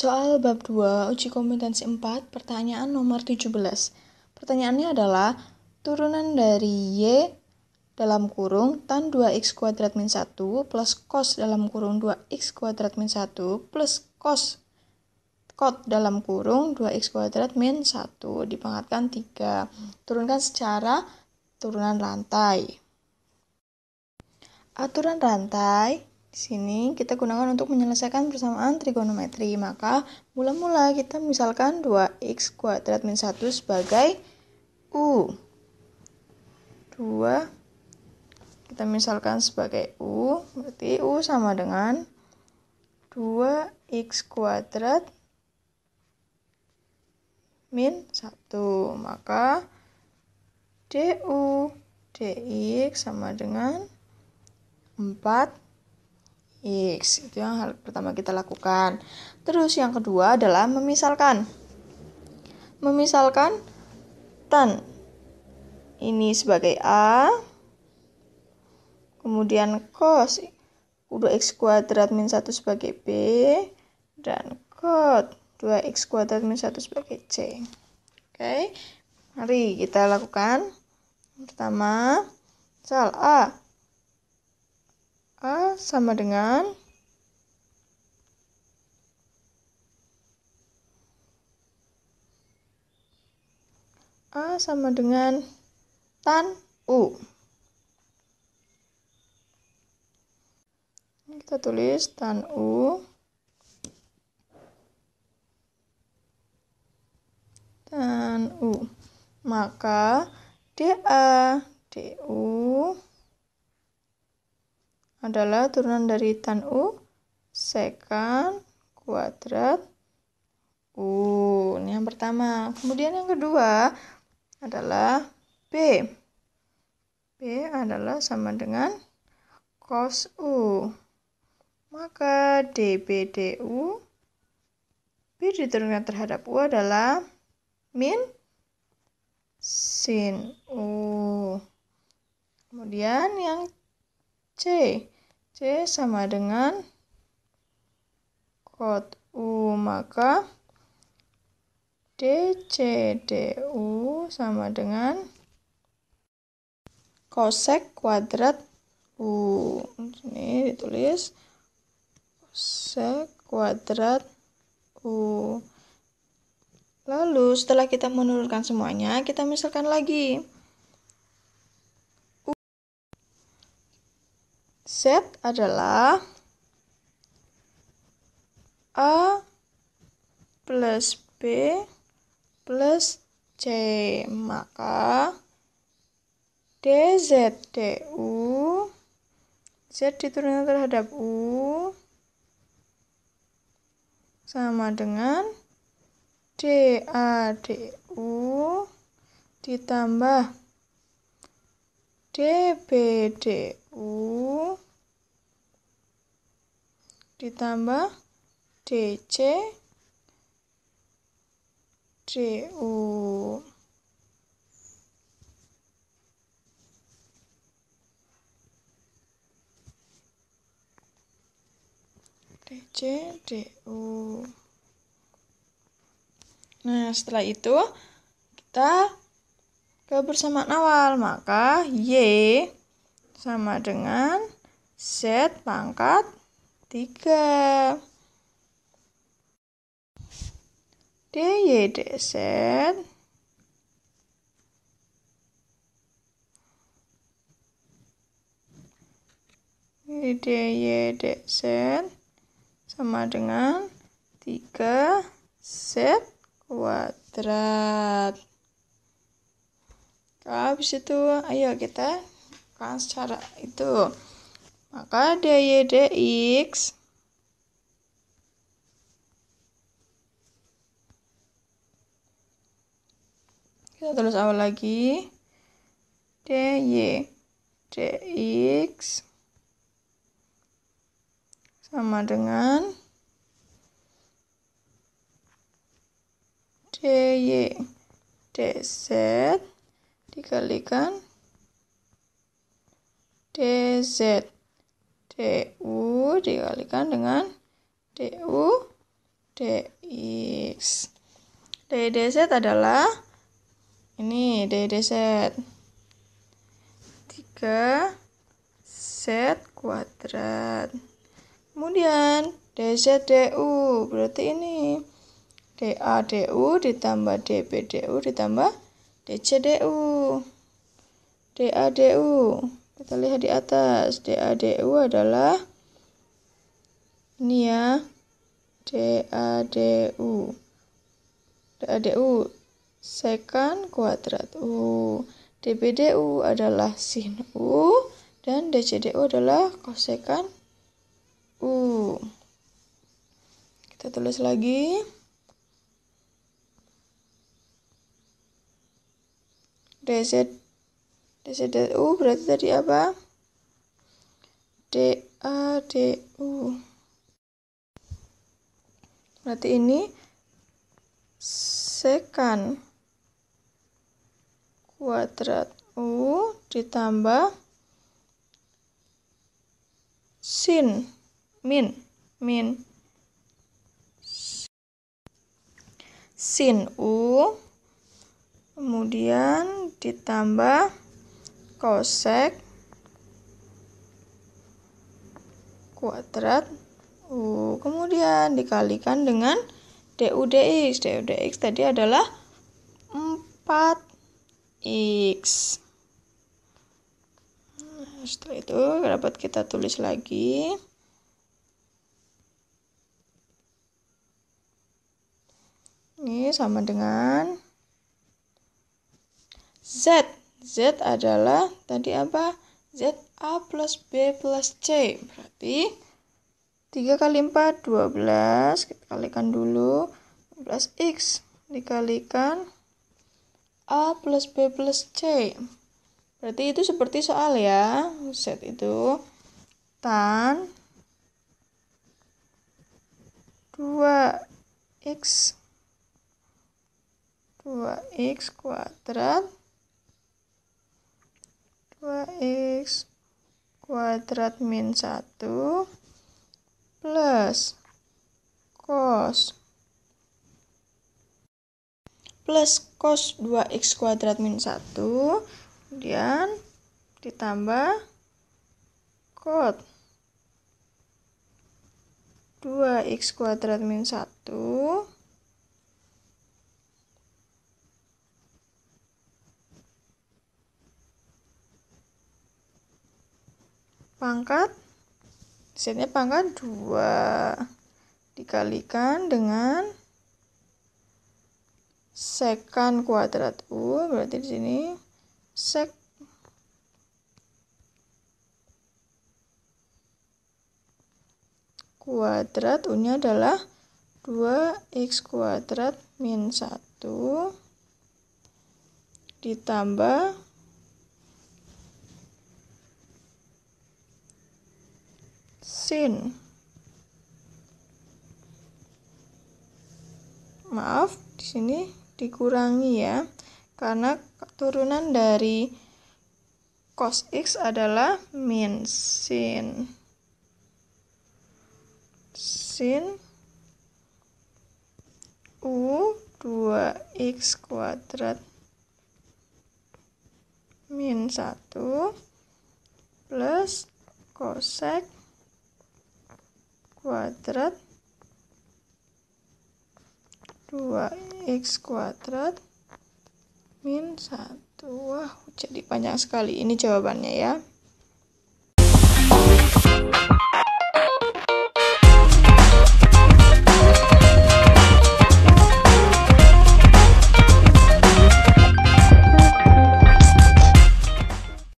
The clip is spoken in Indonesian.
Soal bab 2, uji kompetensi 4, pertanyaan nomor 17. Pertanyaannya adalah, turunan dari Y dalam kurung tan 2x kuadrat min 1 plus cos dalam kurung 2x kuadrat min 1 plus cos kot dalam kurung 2x kuadrat min 1 dipangkatkan 3. Turunkan secara turunan rantai. Aturan rantai di sini kita gunakan untuk menyelesaikan persamaan trigonometri. Maka mula-mula kita misalkan 2x kuadrat min 1 sebagai U. 2 kita misalkan sebagai U, berarti U sama dengan 2x kuadrat min 1. Maka DU DX sama dengan 4 X. Itu yang hal pertama kita lakukan. Terus yang kedua adalah memisalkan. Memisalkan tan ini sebagai A. Kemudian cos kudu X kuadrat min 1 sebagai B. Dan cot 2X kuadrat min 1 sebagai C. Oke, okay. mari kita lakukan. Pertama, sel A A sama dengan A sama dengan tan U. Ini kita tulis tan U. Tan U. Maka DA, DU, adalah turunan dari tan U sekan kuadrat U. Ini yang pertama. Kemudian yang kedua adalah B. B adalah sama dengan cos U. Maka dbdu B diturunkan terhadap U adalah min sin U. Kemudian yang C sama dengan kot U maka DCDU sama dengan kosek kuadrat U. Ini ditulis kosek kuadrat U. Lalu setelah kita menurunkan semuanya, kita misalkan lagi. Z adalah A plus B plus C. Maka dz du Z diturunkan terhadap U sama dengan DADU ditambah db du ditambah DC DU. DC DU. Nah, setelah itu kita ke persamaan awal, maka Y sama dengan Z pangkat tiga D Z sama dengan 3Z kuadrat. Habis itu ayo kita kan secara itu maka dy dx kita tulis awal lagi dy dx sama dengan dy dz dikalikan dz DU dikalikan dengan DU DX. DDZ adalah ini DDZ 3 Z kuadrat. Kemudian du berarti ini da du ditambah du ditambah dc du da du kita lihat di atas DADU adalah ini ya DADU DADU second kuadrat U DBDU adalah sin U dan DCDU adalah kosekan U kita tulis lagi DZ DCDU berarti tadi apa? d d a u Berarti ini sekan kuadrat U ditambah sin min min sin U kemudian ditambah kosek kuadrat U. Kemudian dikalikan dengan DUDX. DUDX tadi adalah 4X. Nah, setelah itu dapat kita tulis lagi. Ini sama dengan Z. Z adalah tadi apa? Z A plus B plus C. Berarti 3 kali 4, 12. Kita kalikan dulu. 12X dikalikan A plus B plus C. Berarti itu seperti soal ya. Z itu tan 2X 2X kuadrat 2x kuadrat min 1 plus cos plus cos 2x kuadrat min 1 kemudian ditambah cot 2x kuadrat min 1 pangkat Z-nya pangkat 2 dikalikan dengan sekan kuadrat U berarti di sini sek kuadrat U-nya adalah 2x kuadrat min 1 ditambah vaksin. Maaf, di sini dikurangi ya, karena turunan dari cos x adalah min sin. Sin u 2x kuadrat min 1 plus 2x kuadrat 2x kuadrat min 1 wah jadi panjang sekali ini jawabannya ya